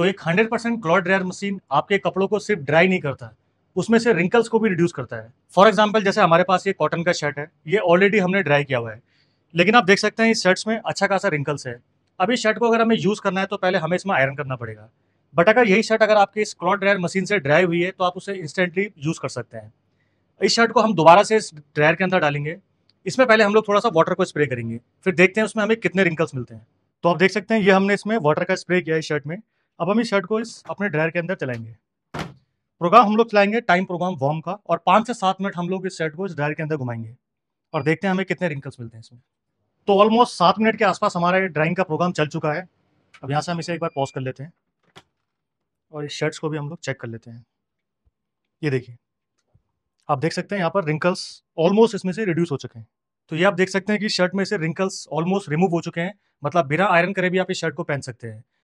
तो एक hundred percent cloth dryer machine आपके कपड़ों को सिर्फ ड्राई नहीं करता उसमें से रिंकल्स को भी रिड्यूस करता है फॉर एग्जाम्पल जैसे हमारे पास ये कॉटन का शर्ट है ये ऑलरेडी हमने ड्राई किया हुआ है लेकिन आप देख सकते हैं इस शर्ट्स में अच्छा खासा रिंकल्स है अब इस शर्ट को अगर हमें यूज़ करना है तो पहले हमें इसमें आयरन करना पड़ेगा बट अगर यही शर्ट अगर आपके इस क्लॉट ड्रायर मशीन से ड्राई हुई है तो आप उसे इंस्टेंटली यूज़ कर सकते हैं इस शर्ट को हम दोबारा से इस ड्रायर के अंदर डालेंगे इसमें पहले हम लोग थोड़ा सा वाटर को स्प्रे करेंगे फिर देखते हैं उसमें हमें कितने रिंकल्स मिलते हैं तो आप देख सकते हैं ये हमने इसमें वाटर का स्प्रे किया है शर्ट में अब हम इस शर्ट को इस अपने ड्रायर के अंदर चलाएंगे प्रोग्राम हम लोग चलाएंगे टाइम प्रोग्राम वार्म का और पाँच से सात मिनट हम लोग इस शर्ट को इस ड्रायर के अंदर घुमाएंगे और देखते हैं हमें कितने रिंकल्स मिलते हैं इसमें तो ऑलमोस्ट सात मिनट के आसपास हमारा ड्राइंग का प्रोग्राम चल चुका है अब यहाँ से हम इसे एक बार पॉज कर लेते हैं और इस शर्ट्स को भी हम लोग चेक कर लेते हैं ये देखिए आप देख सकते हैं यहाँ पर रिंकल्स ऑलमोस्ट इसमें से रिड्यूस हो चुके हैं तो ये आप देख सकते हैं कि शर्ट में से रिंकल्स ऑलमोस्ट रिमूव हो चुके हैं मतलब बिना आयरन करे भी आप इस शर्ट को पहन सकते हैं